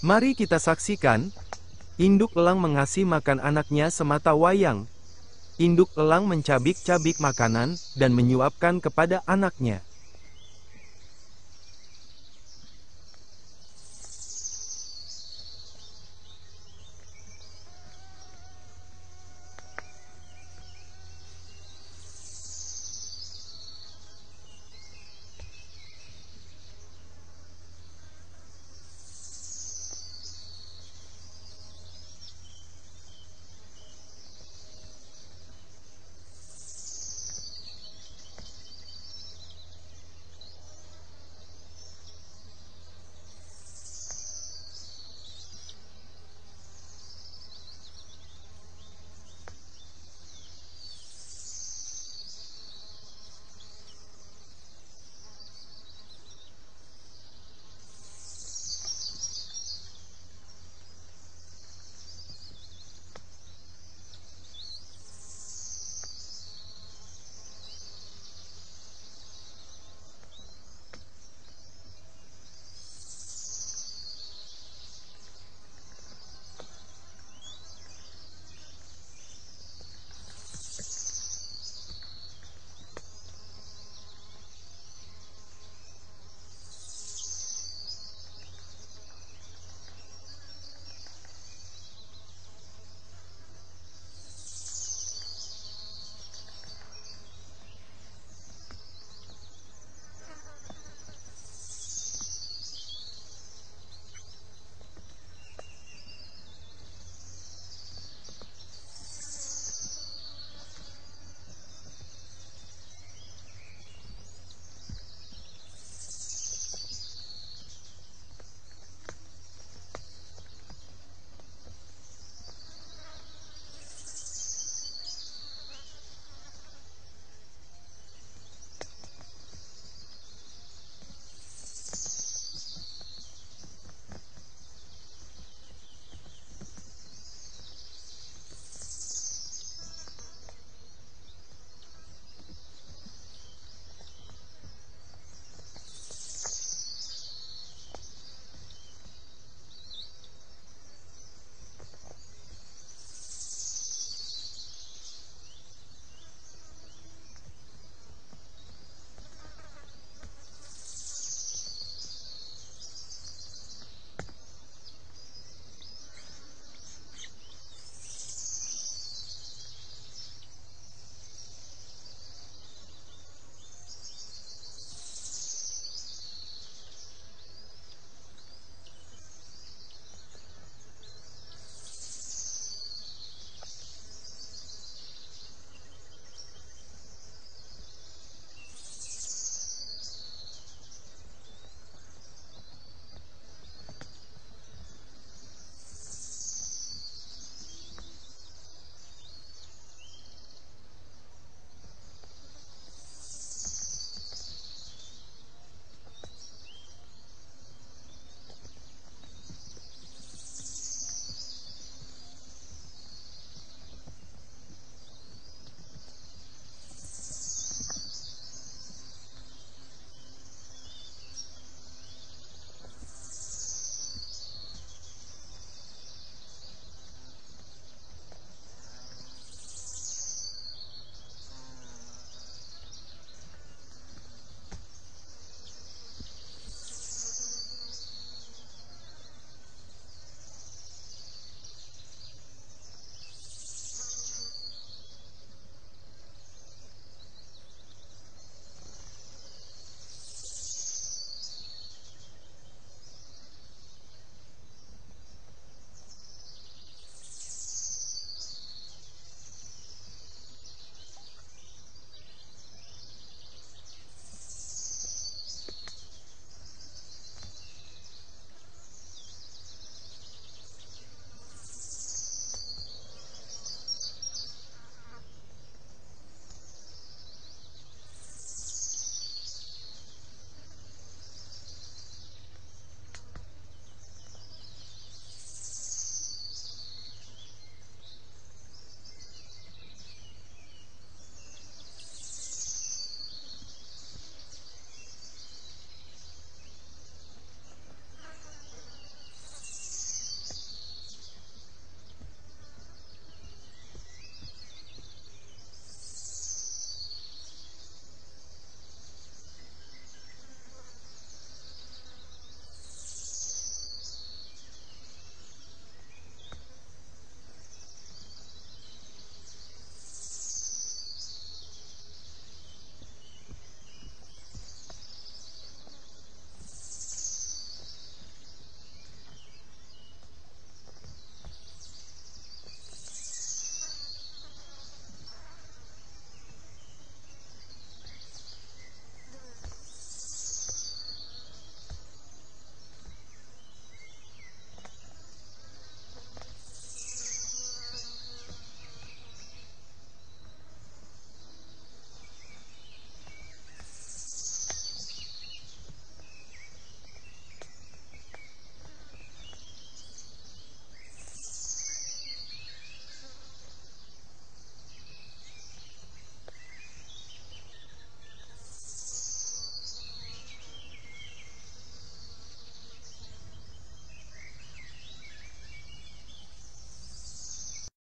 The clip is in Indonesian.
Mari kita saksikan, induk elang mengasih makan anaknya semata wayang. Induk elang mencabik-cabik makanan, dan menyuapkan kepada anaknya.